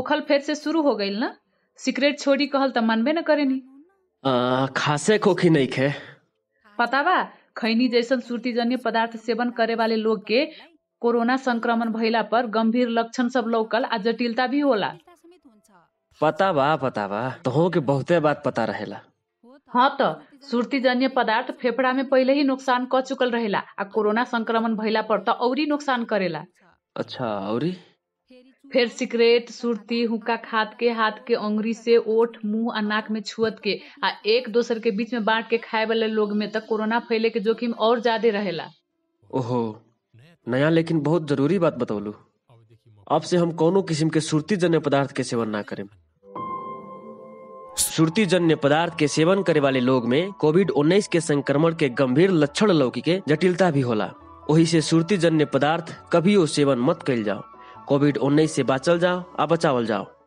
भूखल फेर से शुरू हो गई ना सिगरेट छोड़ी कहल तो मानबे न करेनी खासे खोखी नहीं खे पता बा खैनी जैसन सुर्तिजन्य पदार्थ सेवन करे वाले लोग के कोरोना संक्रमण भइला पर गंभीर लक्षण सब लौकल आ जटिलता भी होला पता बा पता बा तोहो के बहुते बात पता रहेला हाँ तो सुर्तिजन्य पदार्थ फेफड़ा में पहले ही नुकसान कर चुकल रहेला आ कोरोना संक्रमण भइला पर तो औरी नुकसान करेला अच्छा औरी फिर सिगरेट सुरती हुक्का खाद के हाथ के अंगुरी से ओठ मुंह आ नाक में छुअत के आ एक दोसर के बीच में बांट के खाए वाले लोग में तक कोरोना फैले के जोखिम और ज्यादा रहेला ओहो नया लेकिन बहुत जरूरी बात बतौलू अब से हम कोनो किस्म के सुरती जन्य पदार्थ के सेवन ना करें सुरती जन्य पदार्थ के सेवन करे वाले लोग में कोविड उन्नीस के संक्रमण के गंभीर लक्षण लौकी के जटिलता भी होला वही से सुरती जन्य पदार्थ कभी सेवन मत कल जाओ कोविड उन्नीस से बचल जाओ आ बचावल जाओ